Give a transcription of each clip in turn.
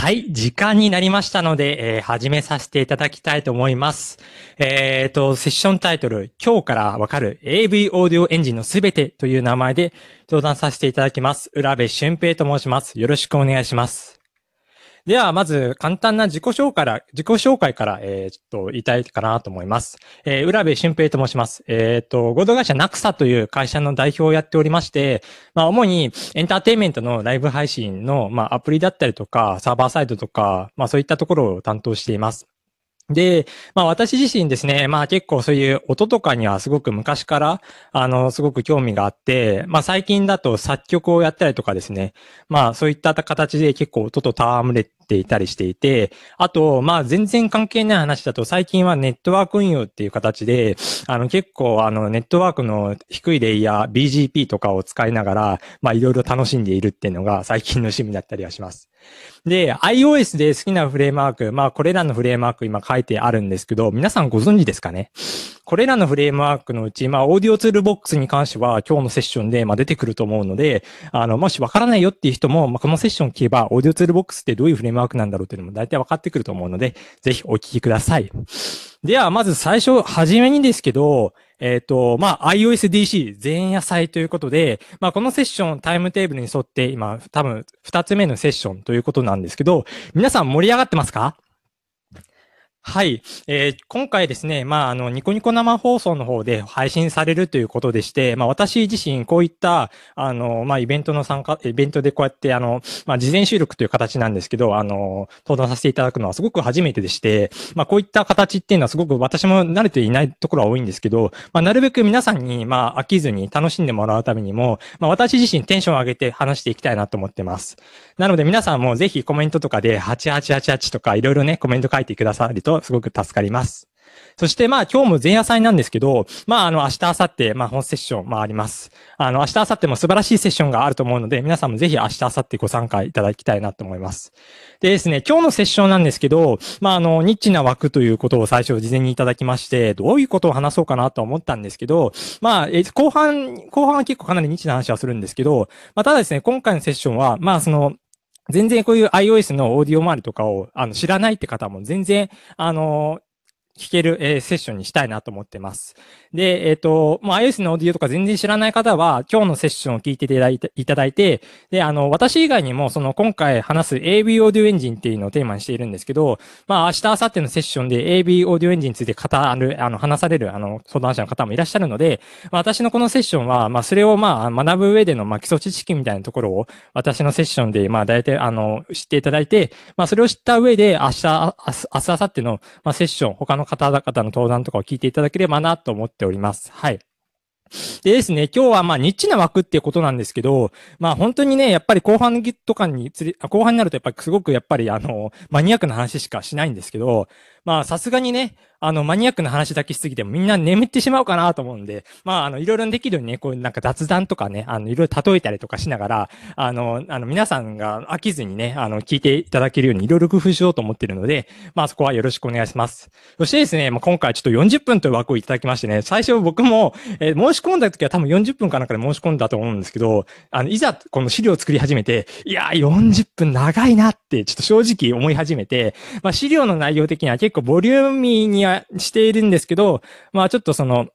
はい、時間になりましたので、えー、始めさせていただきたいと思います。えっ、ー、と、セッションタイトル、今日からわかる AV オーディオエンジンのすべてという名前で登壇させていただきます。浦部俊平と申します。よろしくお願いします。では、まず簡単な自己紹介から、自己紹介から、えー、ちょっと言いたいかなと思います。えー、浦部俊平と申します。えっ、と、合同会社ナクサという会社の代表をやっておりまして、まあ、主にエンターテインメントのライブ配信の、まあ、アプリだったりとか、サーバーサイドとか、まあ、そういったところを担当しています。で、まあ私自身ですね、まあ結構そういう音とかにはすごく昔から、あの、すごく興味があって、まあ最近だと作曲をやったりとかですね、まあそういった形で結構音と戯れていたりしていて、あと、まあ全然関係ない話だと最近はネットワーク運用っていう形で、あの結構あのネットワークの低いレイヤー、BGP とかを使いながら、まあいろいろ楽しんでいるっていうのが最近の趣味だったりはします。で、iOS で好きなフレームワーク、まあこれらのフレームワーク今書いてあるんですけど、皆さんご存知ですかねこれらのフレームワークのうち、まあオーディオツールボックスに関しては今日のセッションでまあ出てくると思うので、あの、もしわからないよっていう人も、まあこのセッション聞けば、オーディオツールボックスってどういうフレームワークなんだろうっていうのも大体わかってくると思うので、ぜひお聞きください。では、まず最初、はじめにですけど、えっ、ー、と、まあ、iOSDC 前夜祭ということで、まあ、このセッションタイムテーブルに沿って今、多分二つ目のセッションということなんですけど、皆さん盛り上がってますかはい、えー、今回ですね、まあ、あの、ニコニコ生放送の方で配信されるということでして、まあ、私自身、こういった、あの、まあ、イベントの参加、イベントでこうやって、あの、まあ、事前収録という形なんですけど、あの、登壇させていただくのはすごく初めてでして、まあ、こういった形っていうのはすごく私も慣れていないところは多いんですけど、まあ、なるべく皆さんに、まあ、飽きずに楽しんでもらうためにも、まあ、私自身テンションを上げて話していきたいなと思ってます。なので皆さんもぜひコメントとかで8888とかいろいろね、コメント書いてくださるとすごく助かります。そしてまあ今日も前夜祭なんですけど、まああの明日、明後日、まあ本セッションもあります。あの明日、明後日も素晴らしいセッションがあると思うので、皆さんもぜひ明日、明後日ご参加いただきたいなと思います。でですね、今日のセッションなんですけど、まああの、ニッチな枠ということを最初事前にいただきまして、どういうことを話そうかなと思ったんですけど、まあ、え後半、後半は結構かなりニッチな話はするんですけど、まあただですね、今回のセッションは、まあその、全然こういう iOS のオーディオ周りとかをあの知らないって方も全然、あの、聞ける、えー、セッションにしたいなと思ってます。で、えっ、ー、と、もう iOS のオーディオとか全然知らない方は、今日のセッションを聞いていただいて、いただいてで、あの、私以外にも、その今回話す AB オーディオエンジンっていうのをテーマにしているんですけど、まあ、明日、明後日のセッションで AB オーディオエンジンについて語る、あの、話される、あの、相談者の方もいらっしゃるので、まあ、私のこのセッションは、まあ、それを、まあ、学ぶ上での、まあ、基礎知識みたいなところを、私のセッションで、まあ、大体、あの、知っていただいて、まあ、それを知った上で、明日、明日、明後日の、まあ、セッション、他の方々の登壇とかを聞いていただければなと思っております。はい。でですね、今日はまあニッチな枠っていうことなんですけど、まあ本当にね、やっぱり後半とかにつり、後半になるとやっぱりすごくやっぱりあの、マニアックな話しかしないんですけど、まあ、さすがにね、あの、マニアックな話だけしすぎてもみんな眠ってしまうかなと思うんで、まあ、あの、いろいろできるようにね、こう、なんか雑談とかね、あの、いろいろ例えたりとかしながら、あの、あの、皆さんが飽きずにね、あの、聞いていただけるようにいろいろ工夫しようと思ってるので、まあ、そこはよろしくお願いします。そしてですね、まあ、今回ちょっと40分という枠をいただきましてね、最初僕も、えー、申し込んだ時は多分40分かなんかで申し込んだと思うんですけど、あの、いざこの資料を作り始めて、いやー、40分長いなって、ちょっと正直思い始めて、まあ、資料の内容的には結結構ボリューミーにはしているんですけど、まあちょっとその、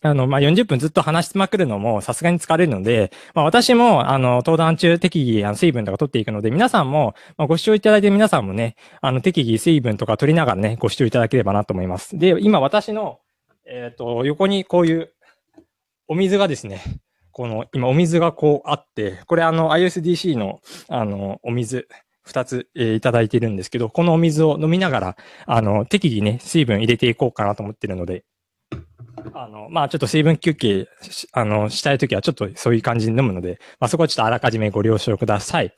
あの、まあ、40分ずっと話しまくるのもさすがに疲れるので、まあ、私も、あの、登壇中適宜、あの、水分とか取っていくので、皆さんも、まあ、ご視聴いただいて皆さんもね、あの、適宜水分とか取りながらね、ご視聴いただければなと思います。で、今私の、えっ、ー、と、横にこういう、お水がですね、この、今お水がこうあって、これあの、ISDC の、あの、お水2つ、えー、いただいてるんですけど、このお水を飲みながら、あの、適宜ね、水分入れていこうかなと思ってるので、あの、まあ、ちょっと水分休憩あの、したいときは、ちょっとそういう感じに飲むので、まあ、そこはちょっとあらかじめご了承ください。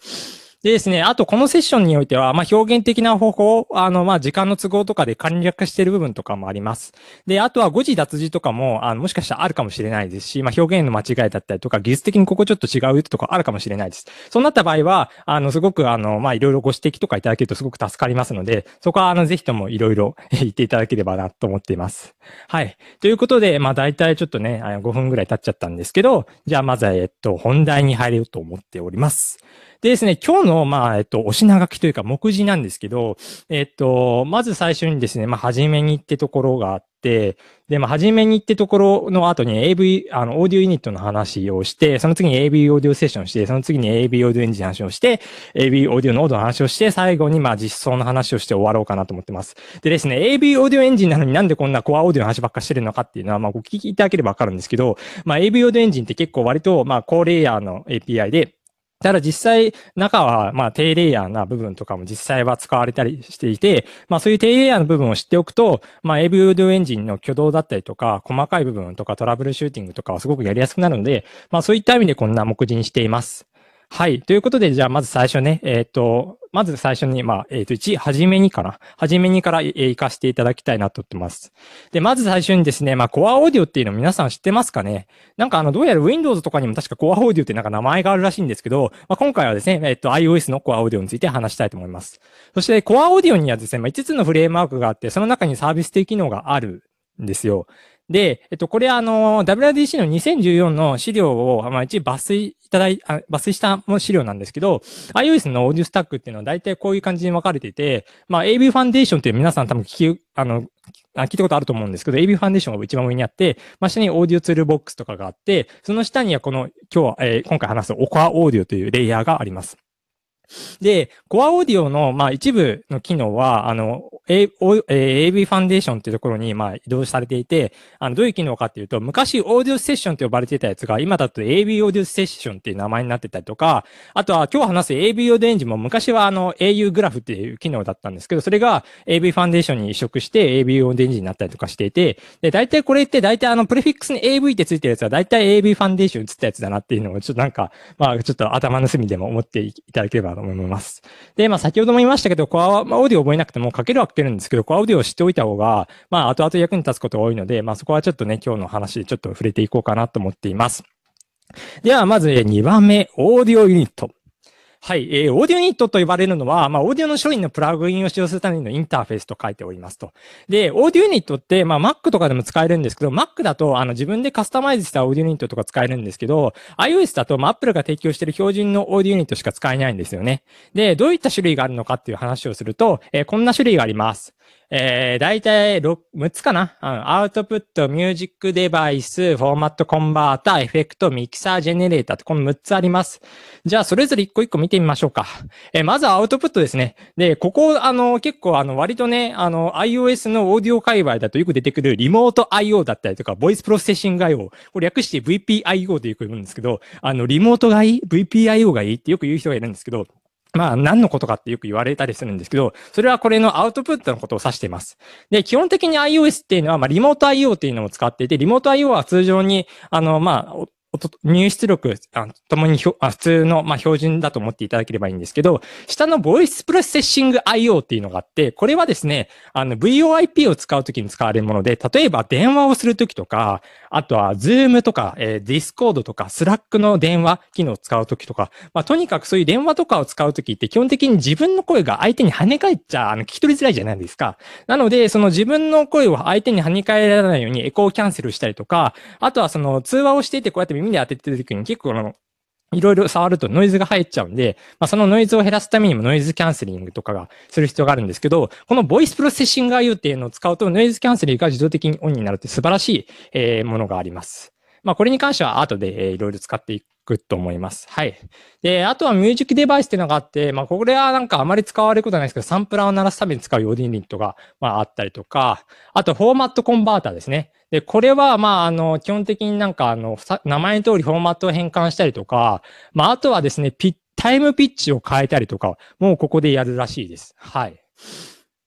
でですね、あとこのセッションにおいては、まあ、表現的な方法を、あの、まあ、時間の都合とかで簡略している部分とかもあります。で、あとは誤字脱字とかも、あの、もしかしたらあるかもしれないですし、まあ、表現の間違いだったりとか、技術的にここちょっと違うとかあるかもしれないです。そうなった場合は、あの、すごく、あの、まあ、いろいろご指摘とかいただけるとすごく助かりますので、そこは、あの、ぜひともいろいろ 言っていただければなと思っています。はい。ということで、まあ、大体ちょっとね、5分ぐらい経っちゃったんですけど、じゃあ、まずは、えっと、本題に入れようと思っております。でですね、今日の、まあ、えっと、お品書きというか、目次なんですけど、えっと、まず最初にですね、まあ、はじめにってところがあって、で、まあ、はじめにってところの後に AV、あの、オーディオユニットの話をして、その次に AV オーディオセッションして、その次に AV オーディオエンジンの話をして、AV オーディオノードの話をして、最後に、まあ、実装の話をして終わろうかなと思ってます。でですね、AV オーディオエンジンなのになんでこんなコアオーディオの話ばっかしてるのかっていうのは、まあ、ご聞きいただければわかるんですけど、まあ、AV オーディオエンジンって結構割と、まあ、高レイヤーの API で、ただ実際、中は、まあ、低レイヤーな部分とかも実際は使われたりしていて、まあ、そういう低レイヤーの部分を知っておくと、まあ、a v u d エンジンの挙動だったりとか、細かい部分とかトラブルシューティングとかはすごくやりやすくなるので、まあ、そういった意味でこんな目次にしています。はい。ということで、じゃあ、まず最初ね、えっ、ー、と、まず最初に、まあ、えっ、ー、と、1、じめにかな。初めにから、えー、行かせていただきたいなと思ってます。で、まず最初にですね、まあ、コアオーディオっていうの皆さん知ってますかねなんか、あの、どうやら Windows とかにも確かコアオーディオってなんか名前があるらしいんですけど、まあ、今回はですね、えっ、ー、と、iOS のコアオーディオについて話したいと思います。そして、コアオーディオにはですね、まあ、5つのフレームワークがあって、その中にサービス提機能があるんですよ。で、えっと、これあの、WRDC の2014の資料を、まあ、一応抜粋いただい、あ抜粋した資料なんですけど、iOS のオーディオスタックっていうのは大体こういう感じに分かれていて、まあ、AV ファンデーションって皆さん多分聞き、あの、聞いたことあると思うんですけど、AV ファンデーションが一番上にあって、まあ、下にオーディオツールボックスとかがあって、その下にはこの今日、えー、今回話すオコアオーディオというレイヤーがあります。で、コアオーディオの、まあ、一部の機能は、あの、A、AV ファンデーションっていうところに、まあ、移動されていて、あの、どういう機能かっていうと、昔オーディオセッションって呼ばれてたやつが、今だと AV オーディオセッションっていう名前になってたりとか、あとは今日話す AV オーディオエンジンも昔はあの、au グラフっていう機能だったんですけど、それが AV ファンデーションに移植して AV オーディオエンジンになったりとかしていて、で、大体これって大体あの、プレフィックスに AV ってついてるやつは、大体 AV ファンデーションにったやつだなっていうのを、ちょっとなんか、まあ、ちょっと頭の隅でも思っていただければと思います。で、まあ先ほども言いましたけど、コア、まあ、オーディオ覚えなくても書けるは書けるんですけど、コアオーディオを知っておいた方が、まあ後々役に立つことが多いので、まあそこはちょっとね、今日の話でちょっと触れていこうかなと思っています。では、まず2番目、オーディオユニット。はい、えー、オーディオニットと呼ばれるのは、まあ、オーディオの商品のプラグインを使用するためのインターフェースと書いておりますと。で、オーディオニットって、まあ、Mac とかでも使えるんですけど、Mac だと、あの、自分でカスタマイズしたオーディオニットとか使えるんですけど、iOS だと、まあ、Apple が提供している標準のオーディオニットしか使えないんですよね。で、どういった種類があるのかっていう話をすると、えー、こんな種類があります。えー、大体 6, 6つかなアウトプット、ミュージックデバイス、フォーマットコンバーター、エフェクト、ミキサー、ジェネレーターってこの6つあります。じゃあ、それぞれ1個1個見てみましょうか。えー、まずはアウトプットですね。で、ここ、あの、結構、あの、割とね、あの、iOS のオーディオ界隈だとよく出てくるリモート IO だったりとか、ボイスプロセッシング IO、これ略して VPIO とよく言うんですけど、あの、リモートがいい ?VPIO がいいってよく言う人がいるんですけど、まあ、何のことかってよく言われたりするんですけど、それはこれのアウトプットのことを指しています。で、基本的に iOS っていうのは、まあ、リモート IO っていうのを使っていて、リモート IO は通常に、あの、まあ、入出力、ともに普通の、まあ、標準だと思っていただければいいんですけど、下のボイスプロセッシング IO っていうのがあって、これはですね、あの VOIP を使うときに使われるもので、例えば電話をするときとか、あとは Zoom とか、えー、Discord とか Slack の電話機能を使うときとか、まあ、とにかくそういう電話とかを使うときって基本的に自分の声が相手に跳ね返っちゃ、あの、聞き取りづらいじゃないですか。なので、その自分の声を相手に跳ね返らないようにエコーキャンセルしたりとか、あとはその通話をしていてこうやって耳で当ててる時に結構あの、いろいろ触るとノイズが入っちゃうんで、まあ、そのノイズを減らすためにもノイズキャンセリングとかがする必要があるんですけど、このボイスプロセッシング IO っていうのを使うとノイズキャンセリングが自動的にオンになるって素晴らしい、えー、ものがあります。まあ、これに関しては後で、えー、いろいろ使っていくくと思います。はい。で、あとはミュージックデバイスっていうのがあって、まあ、これはなんかあまり使われることないですけど、サンプラーを鳴らすために使うオーディニットが、まあ、あったりとか、あとフォーマットコンバーターですね。で、これは、まあ、あの、基本的になんか、あの、名前の通りフォーマットを変換したりとか、まあ、あとはですね、ピッ、タイムピッチを変えたりとか、もうここでやるらしいです。はい。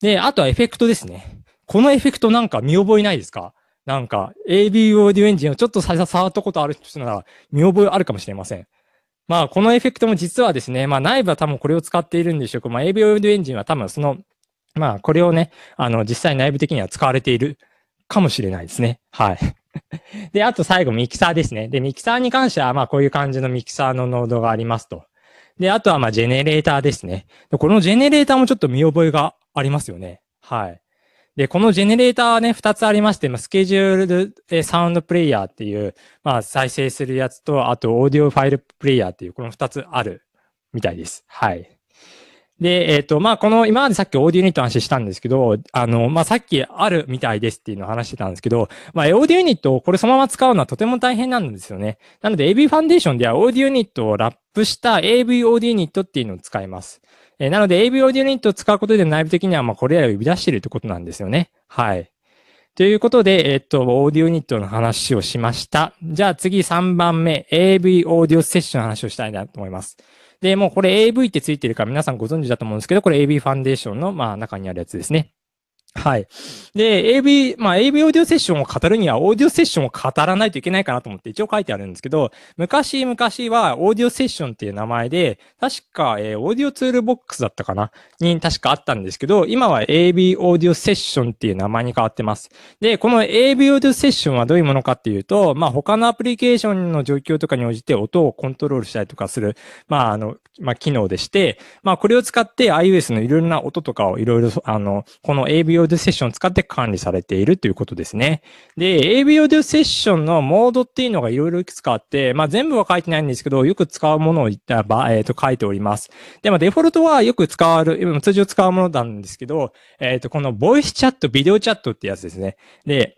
で、あとはエフェクトですね。このエフェクトなんか見覚えないですかなんか AB オーディオエンジンをちょっと最初触ったことある人なら見覚えあるかもしれません。まあ、このエフェクトも実はですね、まあ、内部は多分これを使っているんでしょうけど、まあ、AB オーディオエンジンは多分その、まあ、これをね、あの、実際内部的には使われているかもしれないですね。はい。で、あと最後、ミキサーですね。で、ミキサーに関しては、まあ、こういう感じのミキサーのノードがありますと。で、あとは、まあ、ジェネレーターですね。で、このジェネレーターもちょっと見覚えがありますよね。はい。で、このジェネレーターはね、二つありまして、まあ、スケジュールサウンドプレイヤーっていう、まあ、再生するやつと、あとオーディオファイルプレイヤーっていう、この二つあるみたいです。はい。で、えっ、ー、と、まあ、この、今までさっきオーディユニットの話したんですけど、あの、まあ、さっきあるみたいですっていうのを話してたんですけど、まあ、オーディユニットをこれそのまま使うのはとても大変なんですよね。なので、AV ファンデーションではオーディユニットをラップした AV オーディユニットっていうのを使います。えー、なので AV オーディオユニットを使うことで内部的にはまこれらを呼び出しているということなんですよね。はい。ということで、えっと、オーディオユニットの話をしました。じゃあ次3番目、AV オーディオセッションの話をしたいなと思います。で、もうこれ AV ってついてるから皆さんご存知だと思うんですけど、これ AV ファンデーションのまあ中にあるやつですね。はい。で、a b まあ、AV オーディオセッションを語るには、オーディオセッションを語らないといけないかなと思って一応書いてあるんですけど、昔々は、オーディオセッションっていう名前で、確か、えー、オーディオツールボックスだったかなに確かあったんですけど、今は a b オーディオセッションっていう名前に変わってます。で、この AV オーディオセッションはどういうものかっていうと、まあ、他のアプリケーションの状況とかに応じて音をコントロールしたりとかする、まあ、あの、まあ、機能でして、まあ、これを使って iOS のいろんな音とかをいろいろ、あの、この a b オーディオオデ d セッションを使って管理されているということですね。で、AV オデュセッションのモードっていうのがいろいろいくつかあって、まあ全部は書いてないんですけど、よく使うものを言った場、合、えっ、ー、と書いております。で、まあデフォルトはよく使れる、通常使うものなんですけど、えっ、ー、と、このボイスチャット、ビデオチャットってやつですね。で、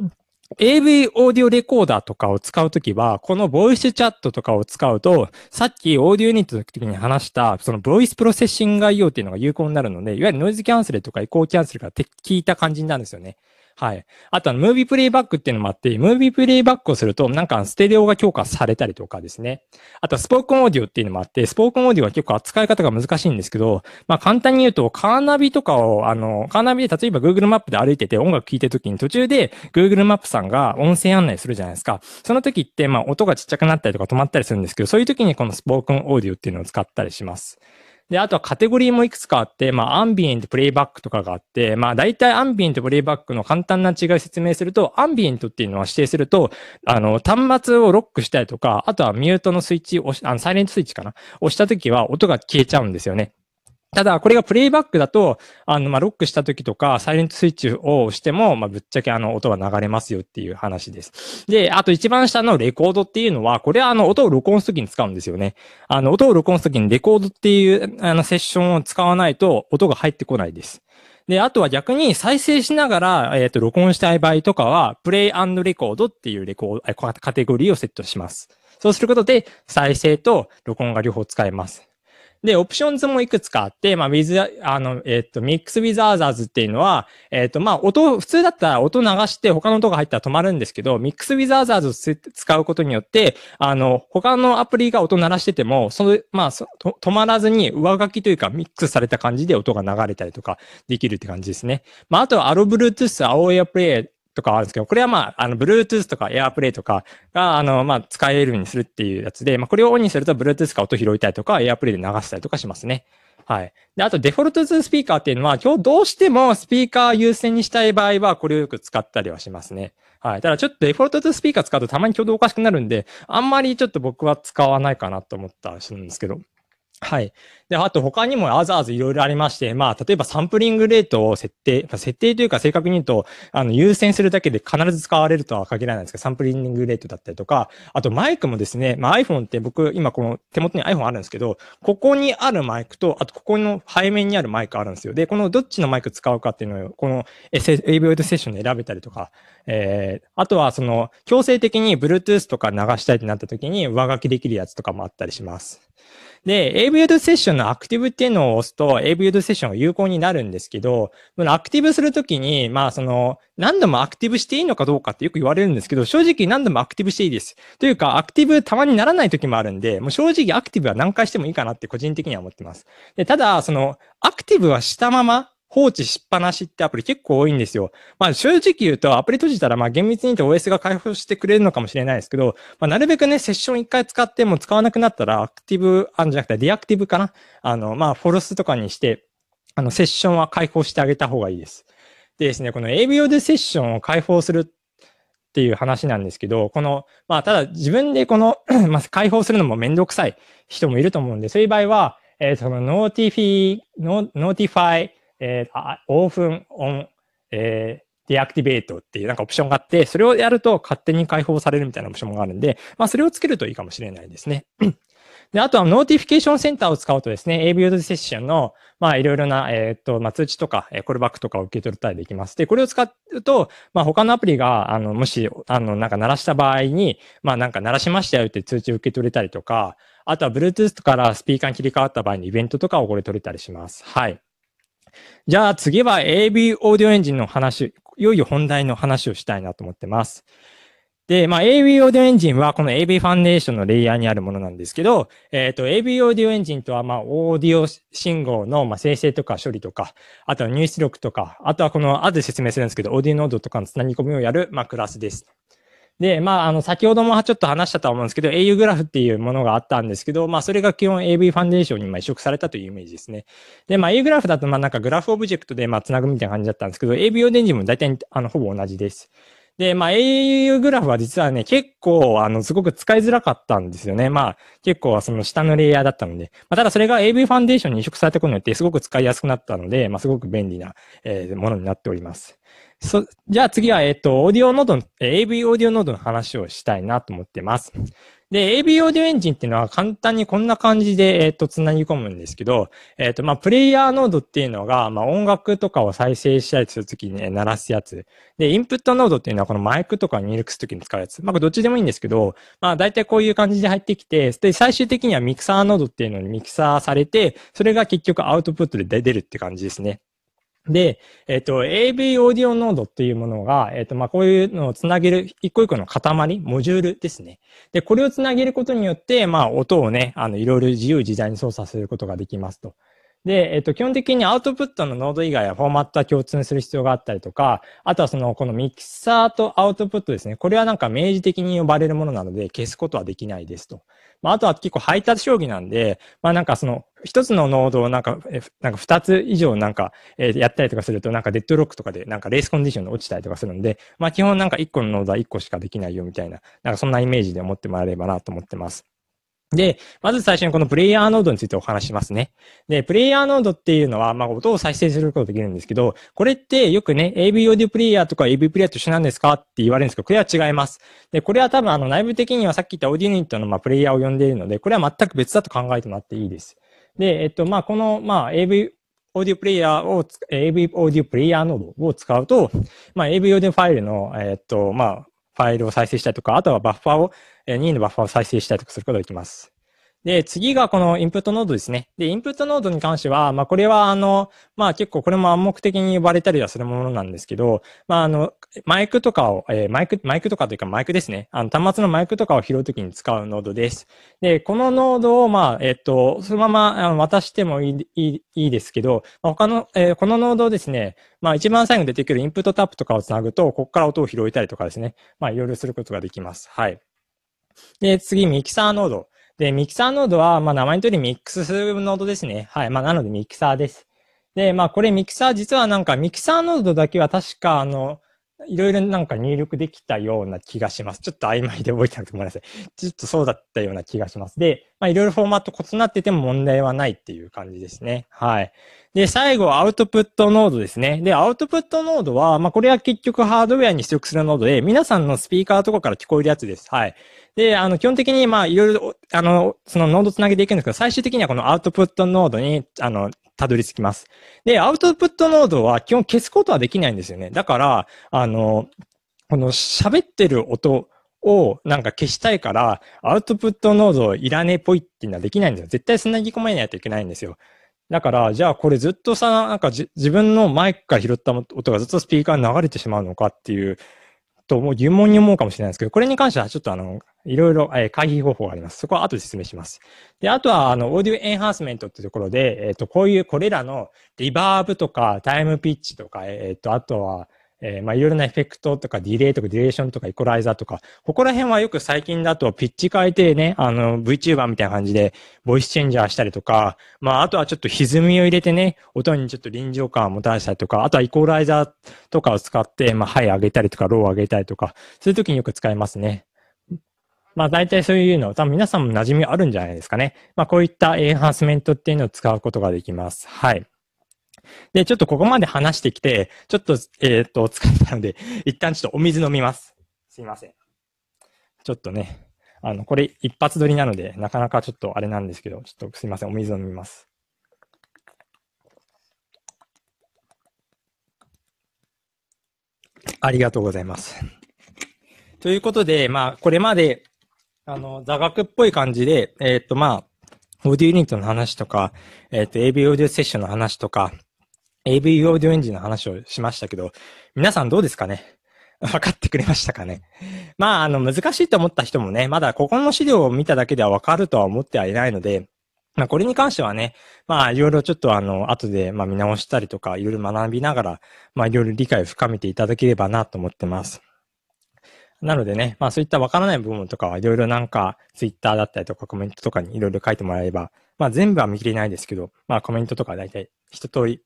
AV オーディオレコーダーとかを使うときは、このボイスチャットとかを使うと、さっきオーディオユニットの時に話した、そのボイスプロセッシング概要っていうのが有効になるので、いわゆるノイズキャンセルとかエコーキャンセルが効いた感じになるんですよね。はい。あと、ムービープレイバックっていうのもあって、ムービープレイバックをすると、なんかステレオが強化されたりとかですね。あと、スポークンオーディオっていうのもあって、スポークンオーディオは結構扱い方が難しいんですけど、まあ、簡単に言うと、カーナビとかを、あの、カーナビで例えば Google マップで歩いてて音楽聴いてる時に途中で Google マップさんが音声案内するじゃないですか。その時って、まあ、音がちっちゃくなったりとか止まったりするんですけど、そういう時にこのスポークンオーディオっていうのを使ったりします。で、あとはカテゴリーもいくつかあって、まあ、アンビエント、プレイバックとかがあって、まあ、大体アンビエント、プレイバックの簡単な違いを説明すると、アンビエントっていうのは指定すると、あの、端末をロックしたりとか、あとはミュートのスイッチを、あの、サイレントスイッチかな押した時は音が消えちゃうんですよね。ただ、これがプレイバックだと、あの、ま、ロックした時とか、サイレントスイッチを押しても、ま、ぶっちゃけあの、音は流れますよっていう話です。で、あと一番下のレコードっていうのは、これはあの、音を録音するときに使うんですよね。あの、音を録音するときにレコードっていう、あの、セッションを使わないと、音が入ってこないです。で、あとは逆に再生しながら、えっ、ー、と、録音したい場合とかは、プレイレコードっていうレコード、カテゴリーをセットします。そうすることで、再生と録音が両方使えます。で、オプションズもいくつかあって、まあ、ウィズ、あの、えっ、ー、と、ミックスウィ o t h ザーズっていうのは、えっ、ー、と、まあ、音、普通だったら音流して他の音が入ったら止まるんですけど、ミックスウィ h o t ザーズ s 使うことによって、あの、他のアプリが音鳴らしてても、その、まあ、止まらずに上書きというかミックスされた感じで音が流れたりとかできるって感じですね。まあ、あとはロブル o b l u e ア。o o t h a o とかあるんですけど、これはまあ、あの、Bluetooth とか AirPlay とかが、あの、まあ、使えるようにするっていうやつで、まあ、これをオンにすると Bluetooth か音拾いたいとか AirPlay で流したりとかしますね。はい。で、あと、デフォルトツスピーカーっていうのは、今日どうしてもスピーカー優先にしたい場合は、これをよく使ったりはしますね。はい。ただ、ちょっとデフォルトツスピーカー使うとたまに挙動おかしくなるんで、あんまりちょっと僕は使わないかなと思ったりするんですけど。はい。で、あと他にもあざあざいろいろありまして、まあ、例えばサンプリングレートを設定、設定というか正確に言うと、あの、優先するだけで必ず使われるとは限らないんですけど、サンプリングレートだったりとか、あとマイクもですね、まあ iPhone って僕、今この手元に iPhone あるんですけど、ここにあるマイクと、あとここの背面にあるマイクあるんですよ。で、このどっちのマイク使うかっていうのを、この a v ドセッションで選べたりとか、えー、あとはその、強制的に Bluetooth とか流したいってなった時に上書きできるやつとかもあったりします。で、a v u ドセッションのアクティブっていうのを押すと、a v u ドセッションが有効になるんですけど、アクティブするときに、まあ、その、何度もアクティブしていいのかどうかってよく言われるんですけど、正直何度もアクティブしていいです。というか、アクティブたまにならないときもあるんで、もう正直アクティブは何回してもいいかなって個人的には思ってます。でただ、その、アクティブはしたまま、放置しっぱなしってアプリ結構多いんですよ。まあ正直言うとアプリ閉じたらまあ厳密に言って OS が開放してくれるのかもしれないですけど、まあなるべくね、セッション一回使っても使わなくなったらアクティブ、あんじゃなくてディアクティブかなあの、まあフォロスとかにして、あのセッションは開放してあげた方がいいです。でですね、この ABO でセッションを開放するっていう話なんですけど、この、まあ、ただ自分でこの ま解放するのもめんどくさい人もいると思うんで、そういう場合は、えー、そのノーティフィ、ノーティファイえー、オープンオン、えー、デアクティベートっていうなんかオプションがあって、それをやると勝手に解放されるみたいなオプションがあるんで、まあそれをつけるといいかもしれないですね。で、あとはノーティフィケーションセンターを使うとですね、AVUD セッションの、まあいろいろな、えっ、と、まあ、通知とか、えー、コールバックとかを受け取ったりできます。で、これを使うと、まあ他のアプリが、あの、もし、あの、なんか鳴らした場合に、まあなんか鳴らしましたよって通知を受け取れたりとか、あとは Bluetooth からスピーカーに切り替わった場合にイベントとかをこれ取れたりします。はい。じゃあ次は AB オーディオエンジンの話、いよいよ本題の話をしたいなと思ってます。で、まあ、AB オーディオエンジンはこの AB ファンデーションのレイヤーにあるものなんですけど、えっ、ー、と、AB オーディオエンジンとは、まあ、オーディオ信号の、まあ、生成とか処理とか、あとは入出力とか、あとはこの後説明するんですけど、オーディオノードとかのつなぎ込みをやる、まあ、クラスです。で、まあ、あの、先ほどもちょっと話したと思うんですけど、au グラフっていうものがあったんですけど、まあ、それが基本 AV ファンデーションにま移植されたというイメージですね。で、まあ、au グラフだと、まあ、なんかグラフオブジェクトで、まあ、つなぐみたいな感じだったんですけど、AV オレンジも大体、あの、ほぼ同じです。で、まあ、au グラフは実はね、結構、あの、すごく使いづらかったんですよね。まあ、結構、はその下のレイヤーだったので。まあ、ただそれが AV ファンデーションに移植されたことによって、すごく使いやすくなったので、まあ、すごく便利な、えー、ものになっております。そ、じゃあ次は、えっと、オーディオノードの、AV オーディオノードの話をしたいなと思ってます。で、AV オーディオエンジンっていうのは簡単にこんな感じで、えっと、つなぎ込むんですけど、えっと、まあ、プレイヤーノードっていうのが、まあ、音楽とかを再生したりするときに、ね、鳴らすやつ。で、インプットノードっていうのはこのマイクとか入力するときに使うやつ。まあ、どっちでもいいんですけど、まあ、大体こういう感じで入ってきて、で、最終的にはミキサーノードっていうのにミキサーされて、それが結局アウトプットで出るって感じですね。で、えっ、ー、と、AV オーディオノードっていうものが、えっ、ー、と、まあ、こういうのをつなげる、一個一個の塊、モジュールですね。で、これをつなげることによって、まあ、音をね、あの、いろいろ自由自在に操作することができますと。で、えっ、ー、と、基本的にアウトプットのノード以外はフォーマットは共通する必要があったりとか、あとはその、このミキサーとアウトプットですね。これはなんか明示的に呼ばれるものなので、消すことはできないですと。まあ、あとは結構配達将棋なんで、まあなんかその、一つのノードをなんか、えなんか二つ以上なんか、えー、やったりとかすると、なんかデッドロックとかで、なんかレースコンディションで落ちたりとかするんで、まあ基本なんか一個のノードは一個しかできないよみたいな、なんかそんなイメージで思ってもらえればなと思ってます。で、まず最初にこのプレイヤーノードについてお話しますね。で、プレイヤーノードっていうのは、まあ、音を再生することできるんですけど、これってよくね、AV オーディオプレイヤーとか AV プレイヤーと一緒なんですかって言われるんですけど、これは違います。で、これは多分あの内部的にはさっき言ったオーディユニットのまあプレイヤーを呼んでいるので、これは全く別だと考えてもらっていいです。で、えっと、まあ、この、まあ、AV オーディオプレイヤーを、AV オーディオプレイヤーノードを使うと、まあ、AV オーディオファイルの、えっと、まあ、ファイルを再生したりとか、あとはバッファーを、任意のバッファーを再生したりとかすることができます。で、次がこのインプットノードですね。で、インプットノードに関しては、まあ、これはあの、まあ、結構これも暗黙的に呼ばれたりはするものなんですけど、まあ、あの、マイクとかを、えー、マイク、マイクとかというかマイクですね。あの、端末のマイクとかを拾うときに使うノードです。で、このノードを、まあ、えっ、と、そのままあの渡してもいい、いい、いいですけど、ま他の、えー、このノードをですね、まあ、一番最後に出てくるインプットタップとかをつなぐと、ここから音を拾えたりとかですね、まあ、いろいろすることができます。はい。で、次、ミキサーノード。で、ミキサーノードは、まあ、名前の通りミックスするノードですね。はい。まあ、なのでミキサーです。で、まあ、これミキサー、実はなんかミキサーノードだけは確か、あの、いろいろなんか入力できたような気がします。ちょっと曖昧で覚えてなくてごめんなさい。ちょっとそうだったような気がします。で、まあ、いろいろフォーマット異なってても問題はないっていう感じですね。はい。で、最後、アウトプットノードですね。で、アウトプットノードは、まあ、これは結局ハードウェアに出力するノードで、皆さんのスピーカーとかから聞こえるやつです。はい。で、あの、基本的に、まあ、いろいろ、あの、そのノードつなげていくんですけど、最終的にはこのアウトプットノードに、あの、たどり着きます。で、アウトプットノードは基本消すことはできないんですよね。だから、あの、この喋ってる音をなんか消したいから、アウトプットノードいらねえぽいっていうのはできないんですよ。絶対繋ぎ込めないといけないんですよ。だから、じゃあこれずっとさ、なんか自分のマイクから拾った音がずっとスピーカーに流れてしまうのかっていうともう疑問に思うかもしれないですけど、これに関してはちょっとあの、いろいろ、えー、回避方法があります。そこは後で説明します。で、あとは、あの、オーディオエンハンスメントってところで、えっ、ー、と、こういう、これらのリバーブとか、タイムピッチとか、えっ、ー、と、あとは、えー、まあいろいろなエフェクトとかディレイとかディレーションとかイコライザーとか、ここら辺はよく最近だとピッチ変えてね、あの VTuber みたいな感じでボイスチェンジャーしたりとか、まああとはちょっと歪みを入れてね、音にちょっと臨場感をもたらしたりとか、あとはイコライザーとかを使って、まあハイ上げたりとかロー上げたりとか、そういう時によく使いますね。まあ大体そういうの、多分皆さんも馴染みあるんじゃないですかね。まあこういったエンハンスメントっていうのを使うことができます。はい。で、ちょっとここまで話してきて、ちょっと、えー、っと、疲れたので、一旦ちょっとお水飲みます。すいません。ちょっとね、あの、これ一発撮りなので、なかなかちょっとあれなんですけど、ちょっとすいません、お水飲みます。ありがとうございます。ということで、まあ、これまで、あの、座学っぽい感じで、えー、っと、まあ、オーディオユニットの話とか、えっ、ー、と、AB オーディオセッションの話とか、AV オーディオエンジンの話をしましたけど、皆さんどうですかね 分かってくれましたかねまあ、あの、難しいと思った人もね、まだここの資料を見ただけでは分かるとは思ってはいないので、まあ、これに関してはね、まあ、いろいろちょっとあの、後で、まあ、見直したりとか、いろいろ学びながら、まあ、いろいろ理解を深めていただければなと思ってます。なのでね、まあ、そういった分からない部分とかはいろいろなんか、ツイッターだったりとかコメントとかにいろいろ書いてもらえれば、まあ、全部は見切れないですけど、まあ、コメントとか大体一通り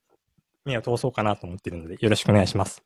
目を通そうかなと思ってるので、よろしくお願いします。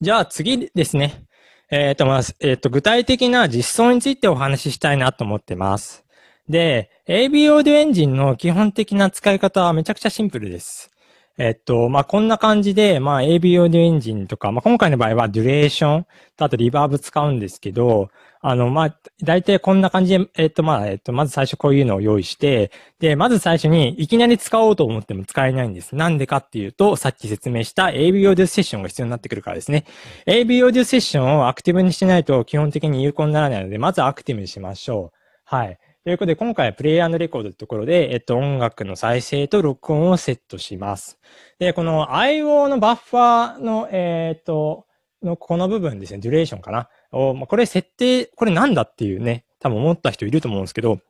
じゃあ次ですね。えっ、ー、と、まず、えっ、ー、と、具体的な実装についてお話ししたいなと思ってます。で、AB オーディオエンジンの基本的な使い方はめちゃくちゃシンプルです。えっと、まあ、こんな感じで、まあ、AB オーディオエンジンとか、まあ、今回の場合はデュレーションとあとリバーブ使うんですけど、あの、まあ、大体こんな感じで、えっと、まあ、えっと、まず最初こういうのを用意して、で、まず最初にいきなり使おうと思っても使えないんです。なんでかっていうと、さっき説明した AB オーディオセッションが必要になってくるからですね。AB オーディオセッションをアクティブにしないと基本的に有効にならないので、まずアクティブにしましょう。はい。ということで、今回はプレイヤーレコードってところで、えっと、音楽の再生と録音をセットします。で、この IO のバッファーの、えー、っと、のこの部分ですね、デュレーションかな。おまあ、これ設定、これなんだっていうね、多分思った人いると思うんですけど、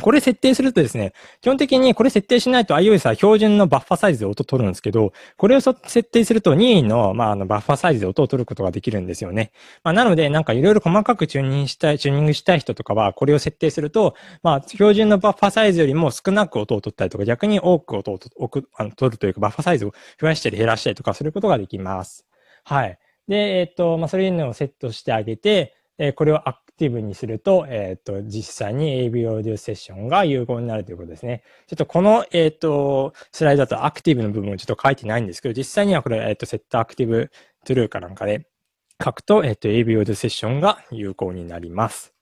これ設定するとですね、基本的にこれ設定しないと iOS は標準のバッファサイズで音を取るんですけど、これを設定すると任意の,、まあ、あのバッファサイズで音を取ることができるんですよね。まあ、なので、なんかいろいろ細かくチューニングしたい、チューニングしたい人とかは、これを設定すると、まあ、標準のバッファサイズよりも少なく音を取ったりとか、逆に多く音をあの取るというか、バッファサイズを増やしたり減らしたりとかすることができます。はい。で、えっ、と、まあ、そういうのをセットしてあげて、えこれをティブにすると、えっ、ー、と、実際に AB オーディオセッションが有効になるということですね。ちょっとこの、えっ、ー、と、スライドだとアクティブの部分をちょっと書いてないんですけど、実際にはこれ、えっ、ー、と、セットアクティブトゥルーかなんかで書くと、えっ、と、AB オーディオセッションが有効になります。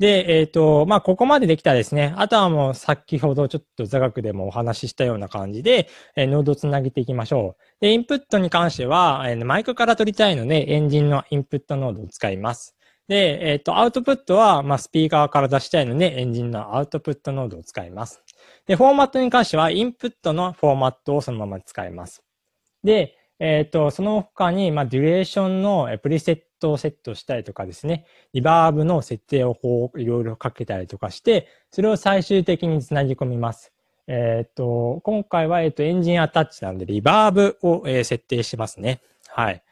で、えっ、ー、と、まあ、ここまでできたらですね、あとはもう先ほどちょっと座学でもお話ししたような感じで、えー、ノードをつなげていきましょう。で、インプットに関しては、えー、マイクから取りたいので、エンジンのインプットノードを使います。で、えっ、ー、と、アウトプットは、まあ、スピーカーから出したいので、エンジンのアウトプットノードを使います。で、フォーマットに関しては、インプットのフォーマットをそのまま使います。で、えっ、ー、と、その他に、まあ、デュレーションのプリセットをセットしたりとかですね、リバーブの設定をこう、いろいろかけたりとかして、それを最終的につなぎ込みます。えっ、ー、と、今回は、えっ、と、エンジンアタッチなので、リバーブを、え設定しますね。はい。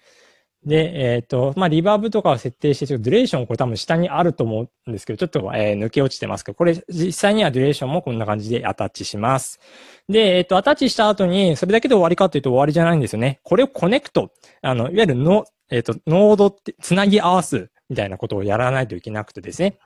で、えっ、ー、と、まあ、リバーブとかを設定して、デュレーション、これ多分下にあると思うんですけど、ちょっと、えー、抜け落ちてますけど、これ実際にはデュレーションもこんな感じでアタッチします。で、えっ、ー、と、アタッチした後に、それだけで終わりかというと終わりじゃないんですよね。これをコネクト、あの、いわゆるの、えっ、ー、と、ノードって、つなぎ合わすみたいなことをやらないといけなくてですね。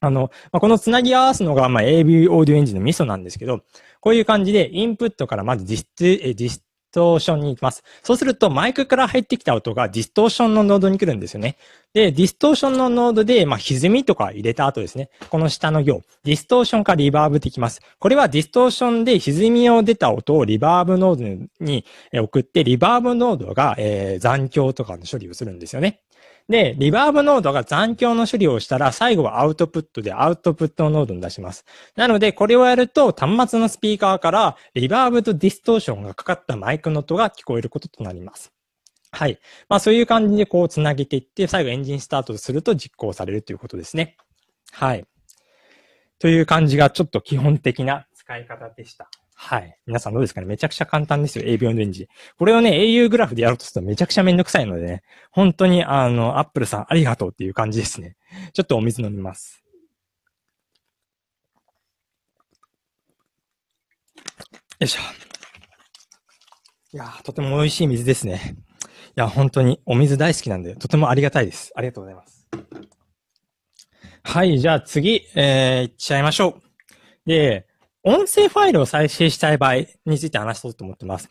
あの、まあ、このつなぎ合わすのが、まあ、AV オーディオエンジンのミソなんですけど、こういう感じで、インプットからまず実、え実ストーションに行きます。そうすると、マイクから入ってきた音がディストーションのノードに来るんですよね。で、ディストーションのノードで、まあ、歪みとか入れた後ですね。この下の行、ディストーションかリバーブってきます。これはディストーションで歪みを出た音をリバーブノードに送って、リバーブノードが、えー、残響とかの処理をするんですよね。で、リバーブノードが残響の処理をしたら、最後はアウトプットでアウトプットノードに出します。なので、これをやると、端末のスピーカーから、リバーブとディストーションがかかったマイクの音が聞こえることとなります。はい。まあ、そういう感じでこう繋げていって、最後エンジンスタートすると実行されるということですね。はい。という感じがちょっと基本的な使い方でした。はい。皆さんどうですかねめちゃくちゃ簡単ですよ。AB4 レンジ。これをね、au グラフでやろうとするとめちゃくちゃめんどくさいのでね。本当に、あの、Apple さんありがとうっていう感じですね。ちょっとお水飲みます。よいしょ。いやとても美味しい水ですね。いや、本当にお水大好きなんで、とてもありがたいです。ありがとうございます。はい、じゃあ次、えー、いっちゃいましょう。で、音声ファイルを再生したい場合について話そうと思ってます。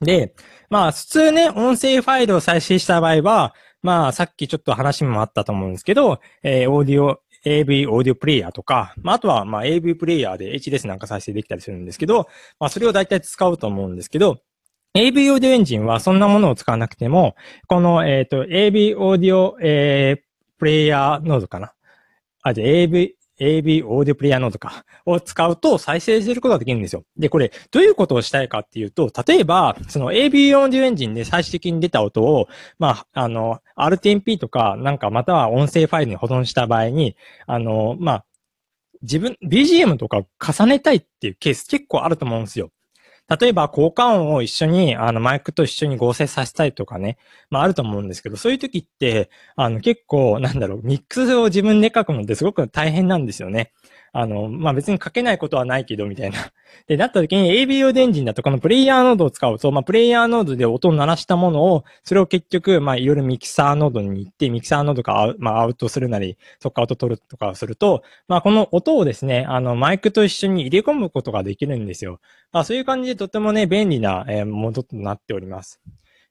で、まあ、普通ね、音声ファイルを再生した場合は、まあ、さっきちょっと話もあったと思うんですけど、えー、オーディオ、AV オーディオプレイヤーとか、まあ、あとは、まあ、AV プレイヤーで HDS なんか再生できたりするんですけど、まあ、それを大体使うと思うんですけど、AV オーディオエンジンはそんなものを使わなくても、この、えっ、ー、と、AV オーディオ、えー、プレイヤーノードかな。あ、じゃ AV、AB オーディオプレイヤーノートか、を使うと再生することができるんですよ。で、これ、どういうことをしたいかっていうと、例えば、その AB オーディオエンジンで最終的に出た音を、まあ、あの、RTMP とか、なんかまたは音声ファイルに保存した場合に、あの、まあ、自分、BGM とか重ねたいっていうケース結構あると思うんですよ。例えば効果音を一緒に、あの、マイクと一緒に合成させたいとかね、まああると思うんですけど、そういう時って、あの、結構、なんだろう、ミックスを自分で書くのってすごく大変なんですよね。あの、まあ、別に書けないことはないけど、みたいな。で、なった時に ABU 電人だと、このプレイヤーノードを使うと、まあ、プレイヤーノードで音を鳴らしたものを、それを結局、まあ、いろいろミキサーノードに行って、ミキサーノードがア,、まあ、アウトするなり、そこからアウト取るとかをすると、まあ、この音をですね、あの、マイクと一緒に入れ込むことができるんですよ。まあ、そういう感じでとてもね、便利な、えー、ものとなっております。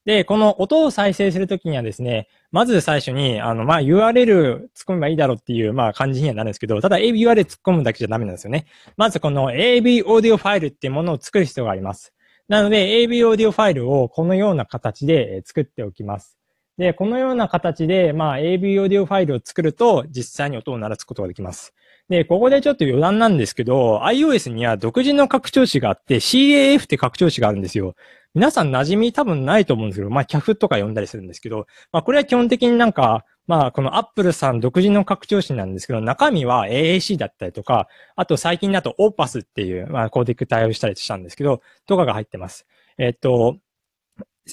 で、この音を再生するときにはですね、まず最初に、あの、まあ、URL 突っ込めばいいだろうっていう、まあ、感じにはなるんですけど、ただ ABURL 突っ込むだけじゃダメなんですよね。まずこの AB オーディオファイルっていうものを作る必要があります。なので、AB オーディオファイルをこのような形で作っておきます。で、このような形で、まあ、AB オーディオファイルを作ると、実際に音を鳴らすことができます。で、ここでちょっと余談なんですけど、iOS には独自の拡張子があって、CAF って拡張子があるんですよ。皆さん馴染み多分ないと思うんですけど、まあ、CAF とか呼んだりするんですけど、まあ、これは基本的になんか、まあ、この Apple さん独自の拡張子なんですけど、中身は AAC だったりとか、あと最近だと OPAS っていう、まあ、コーデック対応したりしたんですけど、とかが入ってます。えっと、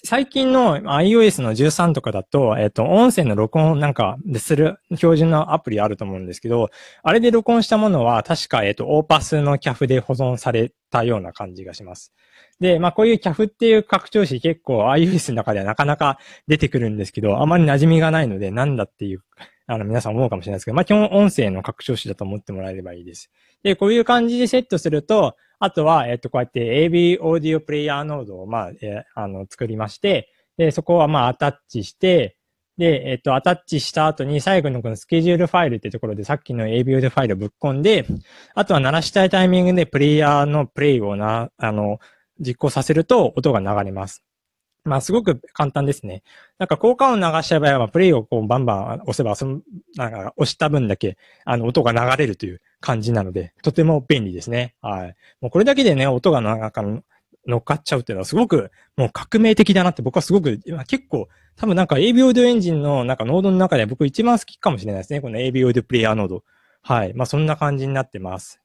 最近の iOS の13とかだと、えっ、ー、と、音声の録音なんかでする標準のアプリあると思うんですけど、あれで録音したものは確か、えっ、ー、と、オーパスの CAF で保存されたような感じがします。で、まあこういう CAF っていう拡張子結構 iOS の中ではなかなか出てくるんですけど、あまり馴染みがないので、なんだっていうあの、皆さん思うかもしれないですけど、まあ、基本音声の拡張子だと思ってもらえればいいです。で、こういう感じでセットすると、あとは、えっと、こうやって AB オーディオプレイヤーノードを、まあ、えあの、作りまして、で、そこは、まあ、アタッチして、で、えっと、アタッチした後に最後のこのスケジュールファイルってところでさっきの a b ィオファイルをぶっ込んで、あとは鳴らしたいタイミングでプレイヤーのプレイをな、あの、実行させると音が流れます。まあ、すごく簡単ですね。なんか効果音流しちゃえば、プレイをこうバンバン押せば、その、なんか押した分だけ、あの、音が流れるという感じなので、とても便利ですね。はい。もうこれだけでね、音がなんか乗っかっちゃうっていうのはすごく、もう革命的だなって僕はすごく、結構、多分なんか AB オーディオエンジンのなんかノードの中で僕一番好きかもしれないですね。この AB オーディオプレイヤーノード。はい。まあ、そんな感じになってます。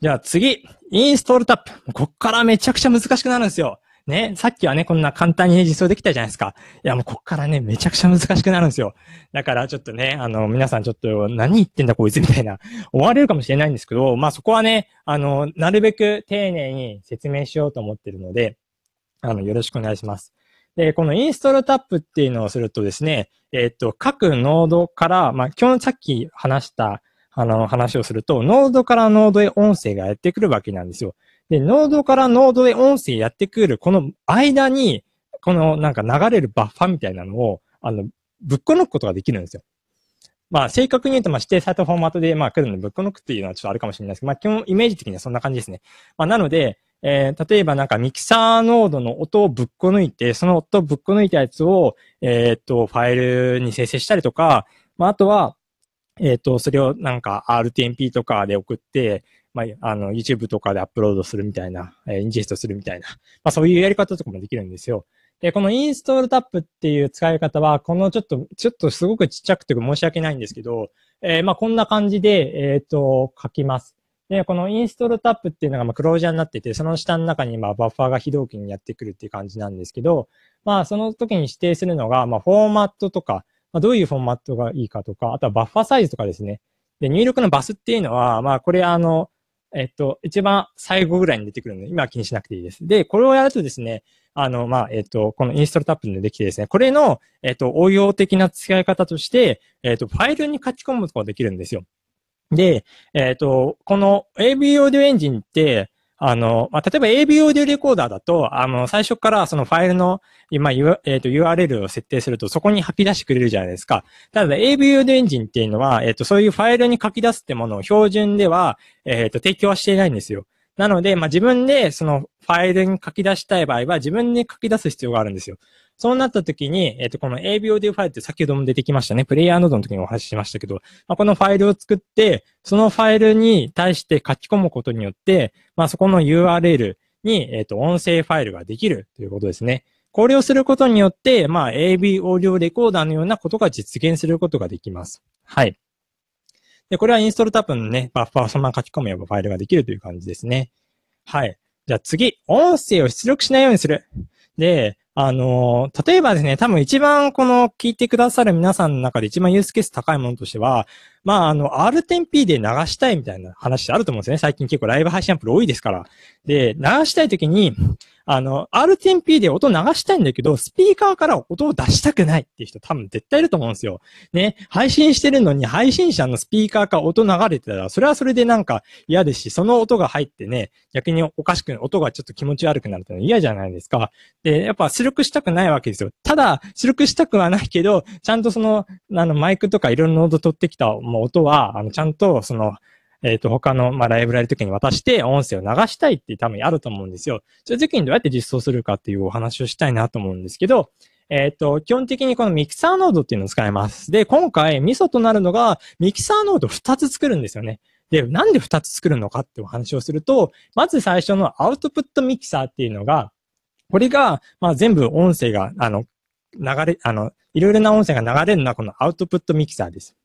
じゃあ次、インストールタップ。こっからめちゃくちゃ難しくなるんですよ。ね、さっきはね、こんな簡単に、実装できたじゃないですか。いや、もうこっからね、めちゃくちゃ難しくなるんですよ。だからちょっとね、あの、皆さんちょっと何言ってんだこいつみたいな、思われるかもしれないんですけど、まあそこはね、あの、なるべく丁寧に説明しようと思ってるので、あの、よろしくお願いします。で、このインストールタップっていうのをするとですね、えー、っと、各ノードから、まあ、今日さっき話した、あの、話をすると、ノードからノードへ音声がやってくるわけなんですよ。で、ノードからノードで音声やってくる、この間に、このなんか流れるバッファみたいなのを、あの、ぶっこ抜くことができるんですよ。まあ、正確に言うと、まあ、指定されたフォーマットで、まあ、来るのでぶっこ抜くっていうのはちょっとあるかもしれないですけど、まあ、基本、イメージ的にはそんな感じですね。まあ、なので、えー、例えばなんかミキサーノードの音をぶっこ抜いて、その音をぶっこ抜いたやつを、えー、っと、ファイルに生成したりとか、まあ、あとは、えっ、と、それをなんか RTMP とかで送って、まあ、あの、YouTube とかでアップロードするみたいな、えー、インジェストするみたいな、まあ、そういうやり方とかもできるんですよ。で、このインストールタップっていう使い方は、このちょっと、ちょっとすごくちっちゃくて申し訳ないんですけど、えー、まあ、こんな感じで、えっ、ー、と、書きます。で、このインストールタップっていうのが、まあ、クロージャーになってて、その下の中に、まあ、バッファーが非同期にやってくるっていう感じなんですけど、まあ、その時に指定するのが、まあ、フォーマットとか、まあ、どういうフォーマットがいいかとか、あとはバッファーサイズとかですね。で、入力のバスっていうのは、まあ、これ、あの、えっと、一番最後ぐらいに出てくるので、今は気にしなくていいです。で、これをやるとですね、あの、まあ、えっと、このインストールタップでできてですね、これの、えっと、応用的な使い方として、えっと、ファイルに書き込むことができるんですよ。で、えっ、と、この ABOD エンジンって、あの、まあ、例えば a b オーディオレコーダーだと、あの、最初からそのファイルの、今、えっ、ー、と、URL を設定すると、そこに吐き出してくれるじゃないですか。ただ、a b オーディオエンジンっていうのは、えっ、ー、と、そういうファイルに書き出すってものを標準では、えっ、ー、と、提供はしていないんですよ。なので、まあ、自分でそのファイルに書き出したい場合は、自分で書き出す必要があるんですよ。そうなった時に、えっ、ー、と、この a b o オファイルって先ほども出てきましたね。プレイヤーノードの時にお話ししましたけど、まあ、このファイルを作って、そのファイルに対して書き込むことによって、まあ、そこの URL に、えっ、ー、と、音声ファイルができるということですね。これをすることによって、まあ、AB オーディオレコーダーのようなことが実現することができます。はい。で、これはインストールタップのね、バッファーをそのまま書き込めばファイルができるという感じですね。はい。じゃあ次、音声を出力しないようにする。で、あの、例えばですね、多分一番この聞いてくださる皆さんの中で一番ユースケース高いものとしては、まあ、あの、R10P で流したいみたいな話あると思うんですよね。最近結構ライブ配信アンプル多いですから。で、流したいときに、あの、R10P で音流したいんだけど、スピーカーから音を出したくないっていう人多分絶対いると思うんですよ。ね、配信してるのに配信者のスピーカーから音流れてたら、それはそれでなんか嫌ですし、その音が入ってね、逆におかしく、音がちょっと気持ち悪くなるってのは嫌じゃないですか。で、やっぱ出力したくないわけですよ。ただ、出力したくはないけど、ちゃんとその、あの、マイクとかいろんな音取ってきたもう音は、あの、ちゃんと、その、えっ、ー、と、他の、まあ、ライブラリとかに渡して、音声を流したいって多分あると思うんですよ。正直にどうやって実装するかっていうお話をしたいなと思うんですけど、えっ、ー、と、基本的にこのミキサーノードっていうのを使います。で、今回、ミソとなるのが、ミキサーノード2つ作るんですよね。で、なんで2つ作るのかってお話をすると、まず最初のアウトプットミキサーっていうのが、これが、まあ、全部音声が、あの、流れ、あの、いろいろな音声が流れるのはこのアウトプットミキサーです。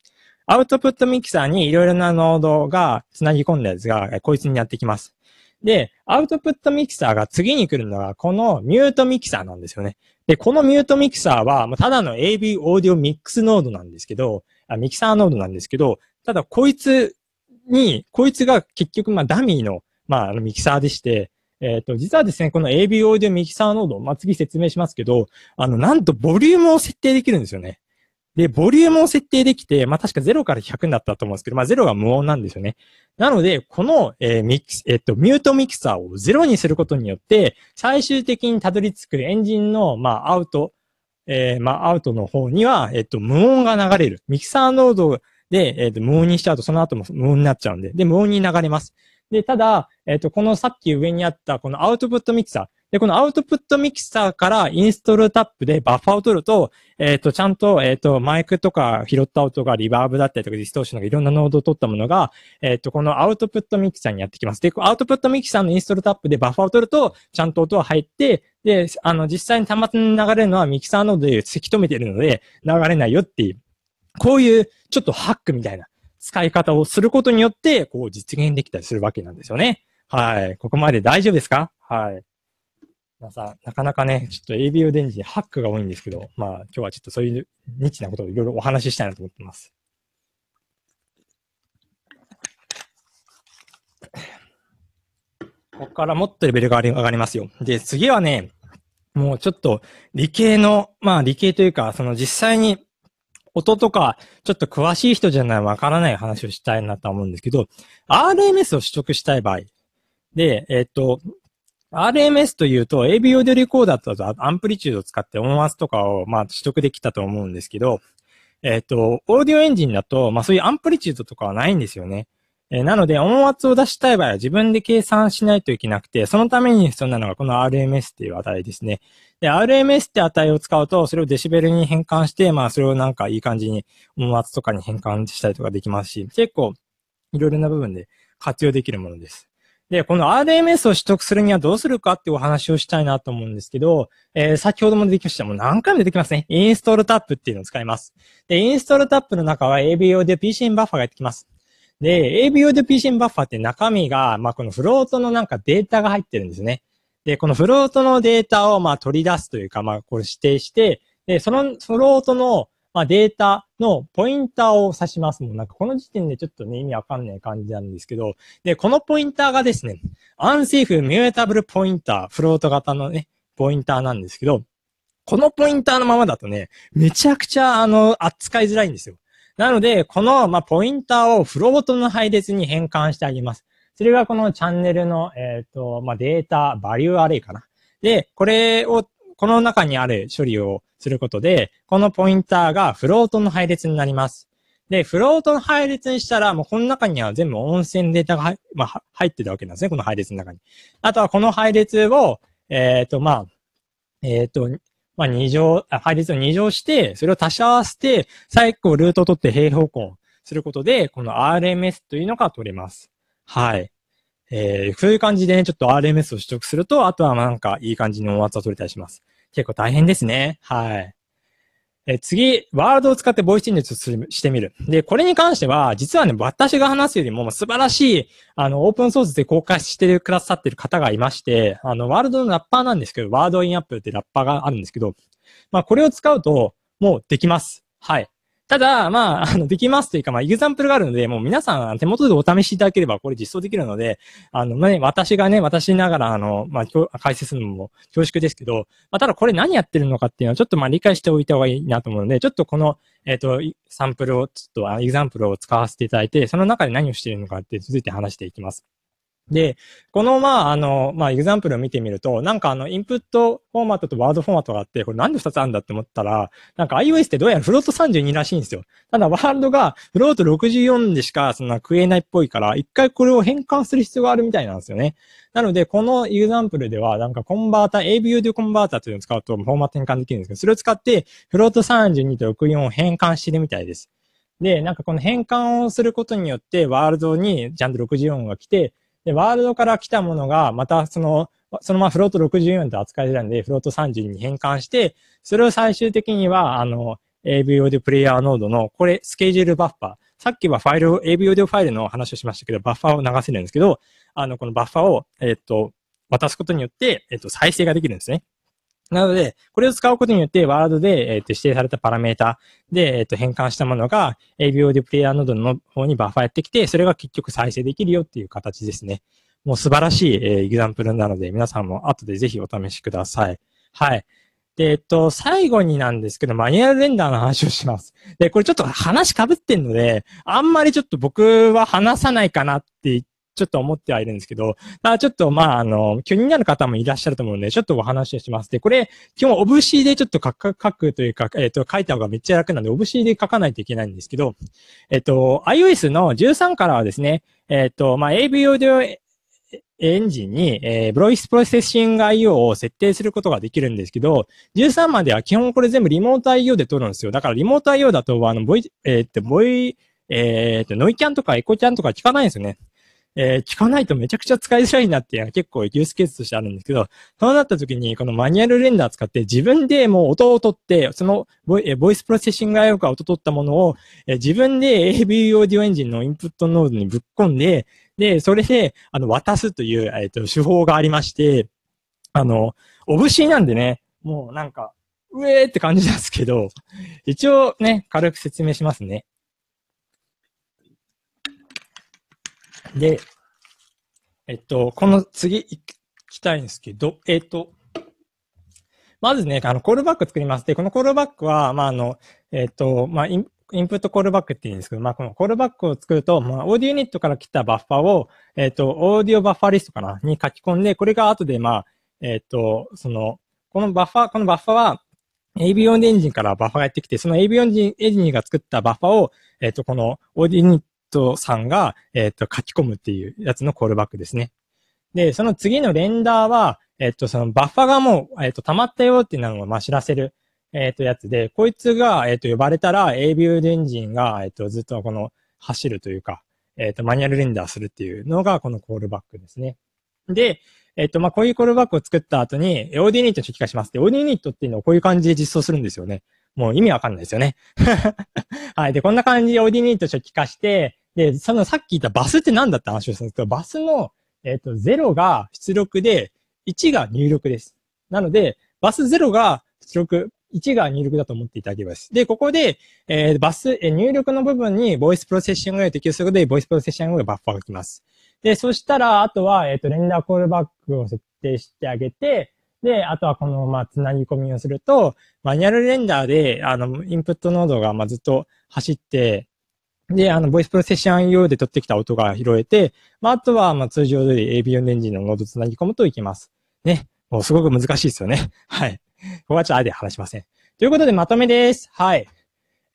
アウトプットミキサーにいろいろなノードが繋ぎ込んだやつが、こいつにやってきます。で、アウトプットミキサーが次に来るのが、このミュートミキサーなんですよね。で、このミュートミキサーは、ただの a b オーディオミックスノードなんですけど、ミキサーノードなんですけど、ただこいつに、こいつが結局、まあ、ダミーの、まあ、ミキサーでして、えっ、ー、と、実はですね、この a b オーディオミキサーノード、まあ、次説明しますけど、あの、なんとボリュームを設定できるんですよね。で、ボリュームを設定できて、まあ、確か0から100になったと思うんですけど、まあ、0は無音なんですよね。なので、この、えー、ミス、えっと、ミュートミキサーを0にすることによって、最終的にたどり着くエンジンの、まあ、アウト、えー、まあ、アウトの方には、えっと、無音が流れる。ミキサーノードで、えっと、無音にしちゃうと、その後も無音になっちゃうんで、で、無音に流れます。で、ただ、えっと、このさっき上にあった、このアウトプットミキサー、で、このアウトプットミキサーからインストールタップでバッファーを取ると、えっ、ー、と、ちゃんと、えっ、ー、と、マイクとか拾った音がリバーブだったりとかディストーションとかいろんなノードを取ったものが、えっ、ー、と、このアウトプットミキサーにやってきます。で、アウトプットミキサーのインストールタップでバッファーを取ると、ちゃんと音は入って、で、あの、実際に端末に流れるのはミキサーノードでせき止めてるので、流れないよっていう、こういうちょっとハックみたいな使い方をすることによって、こう実現できたりするわけなんですよね。はい。ここまで大丈夫ですかはい。まあさ、なかなかね、ちょっと ABU 電池ハックが多いんですけど、まあ今日はちょっとそういうニッチなことをいろいろお話ししたいなと思ってます。ここからもっとレベルが上がりますよ。で、次はね、もうちょっと理系の、まあ理系というか、その実際に音とか、ちょっと詳しい人じゃないわからない話をしたいなと思うんですけど、RMS を取得したい場合、で、えっ、ー、と、RMS というと、AB オーディオレコーダーとアンプリチュードを使って音圧とかを、まあ、取得できたと思うんですけど、えっ、ー、と、オーディオエンジンだと、まあ、そういうアンプリチュードとかはないんですよね。えー、なので、音圧を出したい場合は自分で計算しないといけなくて、そのために必要なのがこの RMS っていう値ですね。で、RMS って値を使うと、それをデシベルに変換して、まあ、それをなんかいい感じに音圧とかに変換したりとかできますし、結構、いろいろな部分で活用できるものです。で、この RMS を取得するにはどうするかっていうお話をしたいなと思うんですけど、えー、先ほども出てきました、もう何回も出てきますね。インストールタップっていうのを使います。で、インストールタップの中は ABO で PCM バッファーがやってきます。で、ABO で PCM バッファーって中身が、まあ、このフロートのなんかデータが入ってるんですね。で、このフロートのデータをまあ取り出すというか、まあ、これ指定して、で、そのフロートのまあ、データのポインターを指します。もうなんかこの時点でちょっとね、意味わかんない感じなんですけど、で、このポインターがですね、アンセーフミュータブルポインター、フロート型のね、ポインターなんですけど、このポインターのままだとね、めちゃくちゃ、あの、扱いづらいんですよ。なので、この、まあ、ポインターをフロートの配列に変換してあげます。それがこのチャンネルの、えっ、ー、と、まあ、データ、バリューアレイかな。で、これを、この中にある処理を、することで、このポインターがフロートの配列になります。で、フロートの配列にしたら、もうこの中には全部温泉データが入,、まあ、入ってたわけなんですね、この配列の中に。あとはこの配列を、えっ、ー、と、まあ、えっ、ー、と、まあ、二乗、配列を二乗して、それを足し合わせて、最後ルートを取って平方根することで、この RMS というのが取れます。はい。えー、そういう感じでね、ちょっと RMS を取得すると、あとはなんかいい感じの音圧を取れたりします。結構大変ですね。はい。え次、ワールドを使ってボイスチェンジしてみる。で、これに関しては、実はね、私が話すよりも素晴らしい、あの、オープンソースで公開してくださってる方がいまして、あの、ワールドのラッパーなんですけど、ワードインアップってラッパーがあるんですけど、まあ、これを使うと、もうできます。はい。ただ、まあ、あの、できますというか、まあ、エグザンプルがあるので、もう皆さん手元でお試しいただければ、これ実装できるので、あの、ね、私がね、私ながら、あの、まあ、解説するのも恐縮ですけど、まあ、ただこれ何やってるのかっていうのは、ちょっとまあ、理解しておいた方がいいなと思うので、ちょっとこの、えっ、ー、と、サンプルを、ちょっと、エグザンプルを使わせていただいて、その中で何をしているのかって続いて話していきます。で、この、まあ、あの、まあ、エグザンプルを見てみると、なんかあの、インプットフォーマットとワードフォーマットがあって、これなんで2つあるんだって思ったら、なんか iOS ってどうやらフロート32らしいんですよ。ただ、ワールドがフロート64でしか、そんな食えないっぽいから、一回これを変換する必要があるみたいなんですよね。なので、このエグザンプルでは、なんかコンバータ、AVU でコンバータというのを使うと、フォーマット変換できるんですけど、それを使って、フロート32と64を変換してるみたいです。で、なんかこの変換をすることによって、ワールドにちゃんと64が来て、で、ワールドから来たものが、またその、そのままフロート64と扱いてたんで、フロート32に変換して、それを最終的には、あの、AV オーディオプレイヤーノードの、これ、スケジュールバッファー。さっきはファイルを、AV オーディオファイルの話をしましたけど、バッファーを流せるんですけど、あの、このバッファーを、えっと、渡すことによって、えっと、再生ができるんですね。なので、これを使うことによって、ワードで、えー、と指定されたパラメータで、えー、と変換したものが、ABOD プレイヤーノードの方にバッファやってきて、それが結局再生できるよっていう形ですね。もう素晴らしい、えー、エグザンプルなので、皆さんも後でぜひお試しください。はい。で、えっと、最後になんですけど、マニュアルレンダーの話をします。で、これちょっと話被ってんので、あんまりちょっと僕は話さないかなってちょっと思ってはいるんですけど、あちょっと、まあ、あの、気になる方もいらっしゃると思うので、ちょっとお話をします。で、これ、基本、オブシーでちょっと書く書くというか、えっ、ー、と、書いた方がめっちゃ楽なんで、オブシーで書かないといけないんですけど、えっ、ー、と、iOS の13からはですね、えっ、ー、と、まあ、AV オーディオエンジンに、えー、ブロイスプロセッシング IO を設定することができるんですけど、13までは基本これ全部リモート IO で取るんですよ。だからリモート IO だと、あの、ボイ、えー、っと、ボイ、えー、っと、ノイキャンとかエコキャンとか効かないんですよね。えー、聞かないとめちゃくちゃ使いづらいなっていうのが結構ユースケースとしてあるんですけど、そうなった時にこのマニュアルレンダー使って自分でもう音を取って、そのボイ,、えボイスプロセッシング IO から音取ったものを、え自分で AV オーディオエンジンのインプットノードにぶっ込んで、で、それで、あの、渡すという、えっ、と、手法がありまして、あの、オブシーなんでね、もうなんか、うえーって感じなんですけど、一応ね、軽く説明しますね。で、えっと、この次行きたいんですけど、えっと、まずね、あの、コールバック作ります。で、このコールバックは、まあ、あの、えっと、まあイン、インプットコールバックって言うんですけど、まあ、このコールバックを作ると、まあ、オーディオユニットから来たバッファを、えっと、オーディオバッファリストかな、に書き込んで、これが後で、まあ、えっと、その、このバッファ、このバッファは、AB4 エンジンからバッファがやってきて、その AB4 エンジンが作ったバッファを、えっと、このオーディオユニットさんが、えっ、と、書き込むっていうやつのコールバックですね。で、その次のレンダーは、えっ、と、そのバッファがもう、えっ、と、溜まったよっていうのを、まあ、知らせる、えっ、と、やつで、こいつが、えっ、と、呼ばれたら、A ビューデンジンが、えっ、と、ずっとこの、走るというか、えっ、と、マニュアルレンダーするっていうのが、このコールバックですね。で、えっ、と、まあ、こういうコールバックを作った後に、OD ユニット初期化しますで、OD ユニットっていうのをこういう感じで実装するんですよね。もう意味わかんないですよね。はい。で、こんな感じで OD ニット初期化して、で、そのさっき言ったバスって何だって話をしたんですけど、バスの、えっ、ー、と、0が出力で、1が入力です。なので、バス0が出力、1が入力だと思っていただければです。で、ここで、えー、バス、えー、入力の部分にボイスプロセッシングを適用することで、ボイスプロセッシングがバッファーが来ます。で、そしたら、あとは、えっ、ー、と、レンダーコールバックを設定してあげて、で、あとはこの、まあ、つなぎ込みをすると、マニュアルレンダーで、あの、インプットノードが、まあ、ずっと走って、で、あの、ボイスプロセッション用で撮ってきた音が拾えて、まあ、あとは、まあ、通常通り AB4 エンジンのノードつなぎ込むといきます。ね。もうすごく難しいですよね。はい。ここはちょっとあで話しません。ということで、まとめです。はい。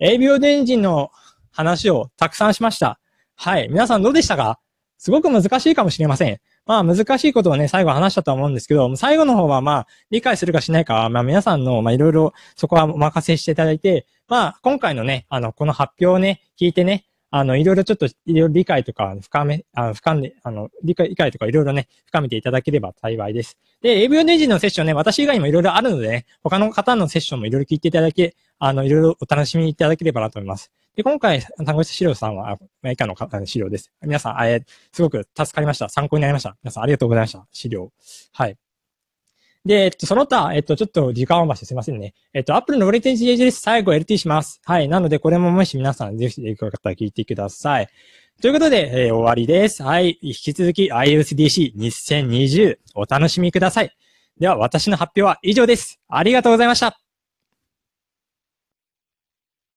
AB4 エンジンの話をたくさんしました。はい。皆さんどうでしたかすごく難しいかもしれません。まあ難しいことをね、最後話したと思うんですけど、最後の方はまあ理解するかしないかは、まあ皆さんの、まあいろいろそこはお任せしていただいて、まあ今回のね、あの、この発表をね、聞いてね、あの、いろいろちょっと、いろいろ理解とか深め、あ深め、あの、理解、理解とかいろいろね、深めていただければ幸いです。で、AV ネジのセッションね、私以外にもいろいろあるのでね、他の方のセッションもいろいろ聞いていただき、あの、いろいろお楽しみいただければなと思います。で、今回、単語資料さんは、以下の資料です。皆さん、えすごく助かりました。参考になりました。皆さん、ありがとうございました。資料。はい。で、えっと、その他、えっと、ちょっと時間を増してすいませんね。えっと、Apple の Voltage です。最後 LT します。はい。なので、これももし皆さん、ぜひ、よかったら聞いてください。ということで、えー、終わりです。はい。引き続き i u c d c 2 0 2 0お楽しみください。では、私の発表は以上です。ありがとうございました。